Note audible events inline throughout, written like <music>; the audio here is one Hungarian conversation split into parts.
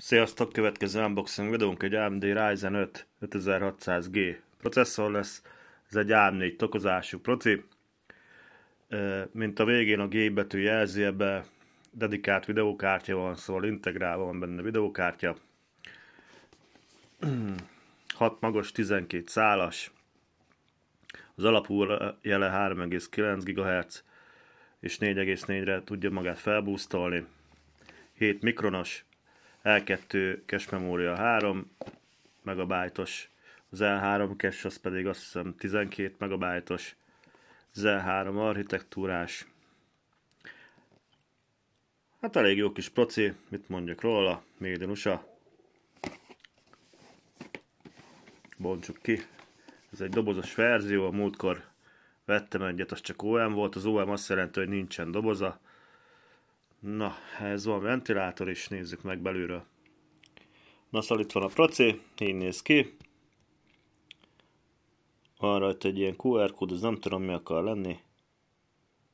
Sziasztok! Következő unboxing videónk egy AMD Ryzen 5 5600G processzor lesz. Ez egy AM4 tokozású proci. Mint a végén a G betű jelzi, ebbe dedikált videókártya van, szóval integrálva van benne videókártya. 6 magas, 12 szálas. Az alapú jele 3,9 GHz és 4,4-re tudja magát felbúsztolni. 7 mikronos, L2 cache memória 3 megabájtos, az L3 cache az pedig azt hiszem 12 megabájtos, az L3 architektúrás. Hát elég jó kis proci, mit mondjak róla, Made in USA. Bontsuk ki. Ez egy dobozos verzió, a múltkor vettem egyet, az csak OM volt. Az OM azt jelenti, hogy nincsen doboza, Na, ez van ventilátor, is nézzük meg belülről. Na, szóval itt van a proci, így néz ki. Van rajta egy ilyen QR kód, az nem tudom mi akar lenni.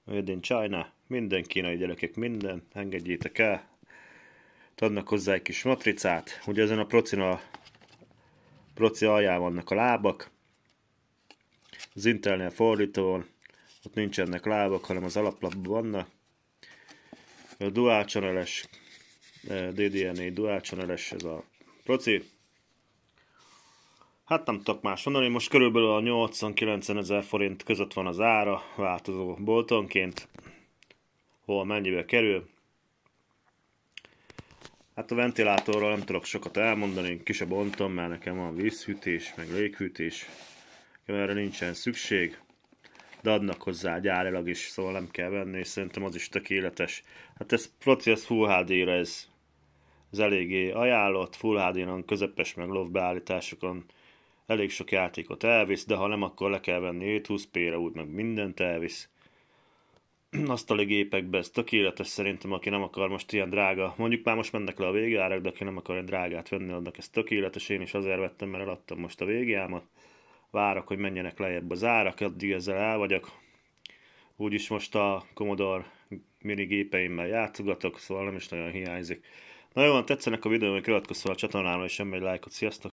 Made in China, minden kínai gyerekek, minden, engedjétek el. Adnak hozzá egy kis matricát, ugye ezen a procin a proci alján vannak a lábak. Az internet fordító van, ott nincsenek lábak, hanem az alaplapban vannak dual channeles, eh, DDN 4 dual ez a proci. Hát nem tudok más mondani, most körülbelül a 80-90 ezer forint között van az ára, változó boltonként, hol mennyibe kerül. Hát a ventilátorról nem tudok sokat elmondani, kisebb se bontom, mert nekem van vízhűtés, meg léghűtés, erre nincsen szükség de adnak hozzá gyárilag is, szóval nem kell venni, és szerintem az is tökéletes. Hát ez ez Full HD-re ez, ez eléggé ajánlott, Full hd közepes meg lov beállításokon elég sok játékot elvisz, de ha nem, akkor le kell venni 720p-re, úgy meg mindent elvisz. <clears throat> Asztali gépekbe ez tökéletes szerintem, aki nem akar most ilyen drága, mondjuk már most mennek le a végárak, de aki nem akar egy drágát venni, annak ez tökéletes, én is azért vettem, mert eladtam most a végjámat várak, hogy menjenek lejjebb az árak, addig ezzel el vagyok. Úgyis most a Commodore mini gépeimmel játszogatok, szóval nem is nagyon hiányzik. Na jó, tetszenek a videó, hogy iratkozz fel a csatornámra, és sem egy lájkot, sziasztok!